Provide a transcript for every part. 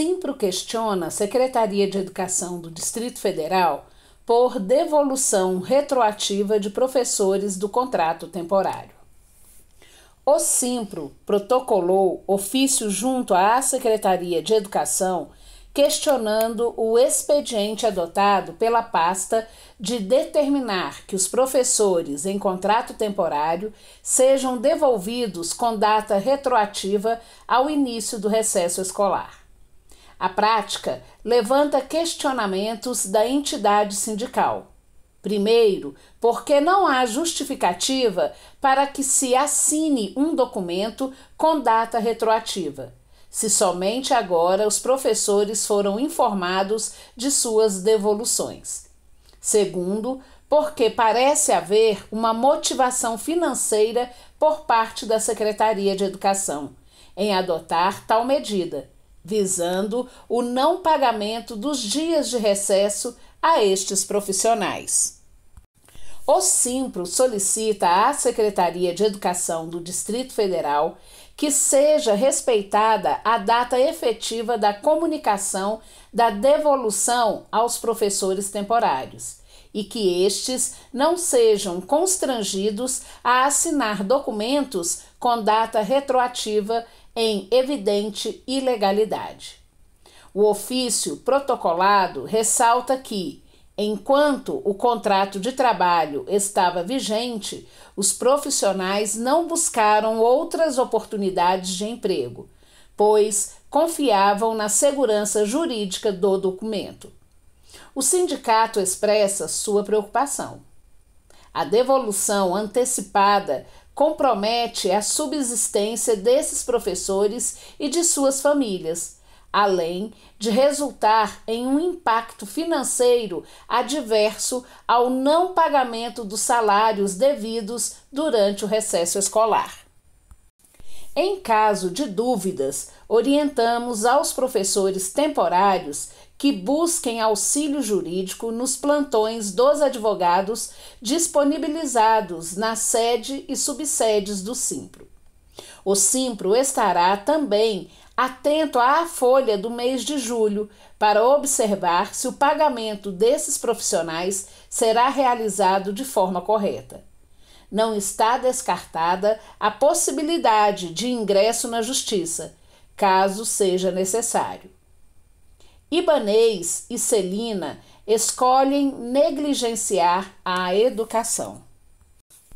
Simpro questiona a Secretaria de Educação do Distrito Federal por devolução retroativa de professores do contrato temporário. O Simpro protocolou ofício junto à Secretaria de Educação questionando o expediente adotado pela pasta de determinar que os professores em contrato temporário sejam devolvidos com data retroativa ao início do recesso escolar. A prática levanta questionamentos da entidade sindical. Primeiro, porque não há justificativa para que se assine um documento com data retroativa, se somente agora os professores foram informados de suas devoluções. Segundo, porque parece haver uma motivação financeira por parte da Secretaria de Educação em adotar tal medida visando o não pagamento dos dias de recesso a estes profissionais. O Simpro solicita à Secretaria de Educação do Distrito Federal que seja respeitada a data efetiva da comunicação da devolução aos professores temporários e que estes não sejam constrangidos a assinar documentos com data retroativa em evidente ilegalidade. O ofício protocolado ressalta que, enquanto o contrato de trabalho estava vigente, os profissionais não buscaram outras oportunidades de emprego, pois confiavam na segurança jurídica do documento. O sindicato expressa sua preocupação. A devolução antecipada compromete a subsistência desses professores e de suas famílias, além de resultar em um impacto financeiro adverso ao não pagamento dos salários devidos durante o recesso escolar. Em caso de dúvidas, orientamos aos professores temporários que busquem auxílio jurídico nos plantões dos advogados disponibilizados na sede e subsedes do Simpro. O Simpro estará também atento à folha do mês de julho para observar se o pagamento desses profissionais será realizado de forma correta. Não está descartada a possibilidade de ingresso na justiça, caso seja necessário. Ibanês e Celina escolhem negligenciar a educação.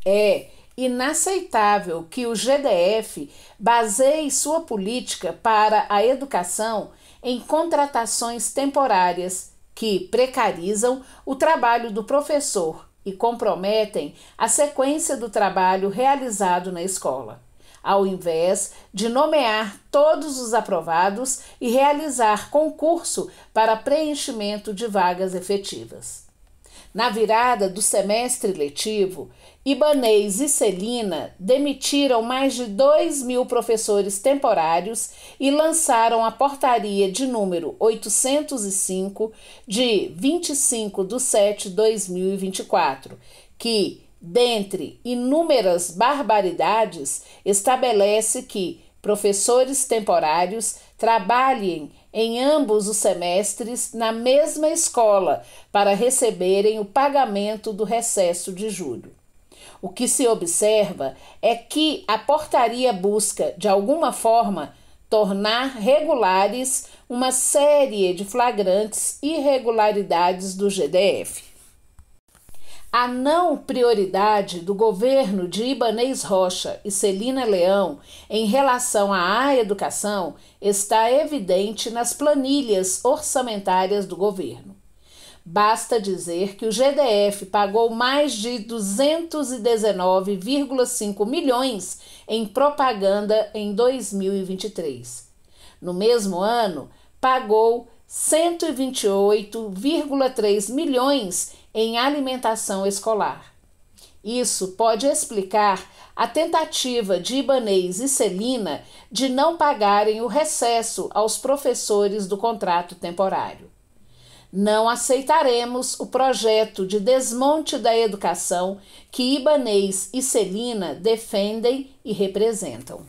É inaceitável que o GDF baseie sua política para a educação em contratações temporárias que precarizam o trabalho do professor e comprometem a sequência do trabalho realizado na escola ao invés de nomear todos os aprovados e realizar concurso para preenchimento de vagas efetivas. Na virada do semestre letivo, Ibanês e Celina demitiram mais de 2 mil professores temporários e lançaram a portaria de número 805, de 25 de 7 de 2024, que dentre inúmeras barbaridades, estabelece que professores temporários trabalhem em ambos os semestres na mesma escola para receberem o pagamento do recesso de julho. O que se observa é que a portaria busca, de alguma forma, tornar regulares uma série de flagrantes irregularidades do GDF. A não prioridade do governo de Ibanez Rocha e Celina Leão em relação à educação está evidente nas planilhas orçamentárias do governo. Basta dizer que o GDF pagou mais de 219,5 milhões em propaganda em 2023. No mesmo ano, pagou 128,3 milhões em alimentação escolar. Isso pode explicar a tentativa de Ibanês e Celina de não pagarem o recesso aos professores do contrato temporário. Não aceitaremos o projeto de desmonte da educação que Ibanês e Celina defendem e representam.